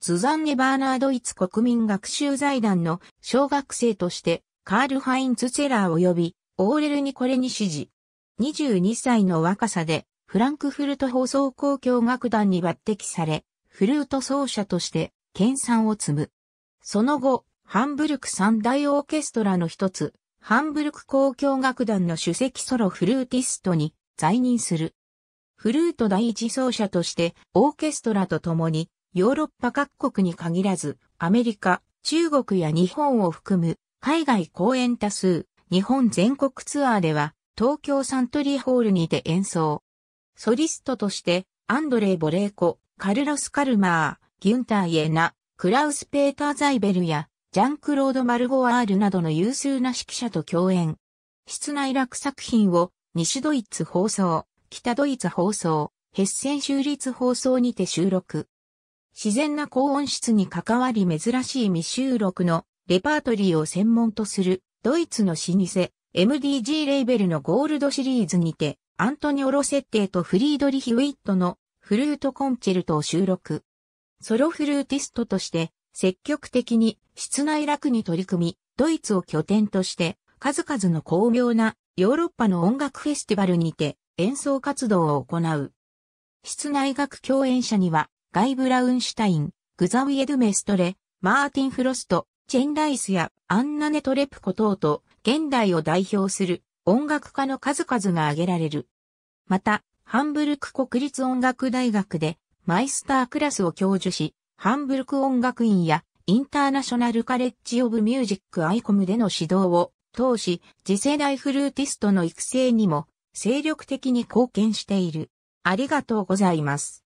スザンネ・バーナードイツ国民学習財団の小学生としてカール・ハインツ・チェラー及びオーレル・ニコレに指示。22歳の若さでフランクフルト放送交響楽団に抜擢され、フルート奏者として研鑽を積む。その後、ハンブルク三大オーケストラの一つ、ハンブルク交響楽団の首席ソロフルーティストに在任する。フルート第一奏者としてオーケストラと共にヨーロッパ各国に限らず、アメリカ、中国や日本を含む海外公演多数、日本全国ツアーでは、東京サントリーホールにて演奏。ソリストとして、アンドレイ・ボレーコ、カルロス・カルマー、ギュンター・イエナ、クラウス・ペーター・ザイベルや、ジャンクロード・マルゴワールなどの優秀な指揮者と共演。室内楽作品を、西ドイツ放送、北ドイツ放送、ヘッセン州立放送にて収録。自然な高音質に関わり珍しい未収録のレパートリーを専門とするドイツの老舗 MDG レーベルのゴールドシリーズにてアントニオ・ロ設定とフリードリヒ・ウィットのフルートコンチェルトを収録。ソロフルーティストとして積極的に室内楽に取り組み、ドイツを拠点として数々の巧妙なヨーロッパの音楽フェスティバルにて演奏活動を行う。室内楽共演者にはガイ・ブラウンシュタイン、グザウィエド・メストレ、マーティン・フロスト、チェン・ライスやアンナ・ネトレプコ等と現代を代表する音楽家の数々が挙げられる。また、ハンブルク国立音楽大学でマイスタークラスを教授し、ハンブルク音楽院やインターナショナルカレッジオブミュージックアイコムでの指導を通し、次世代フルーティストの育成にも精力的に貢献している。ありがとうございます。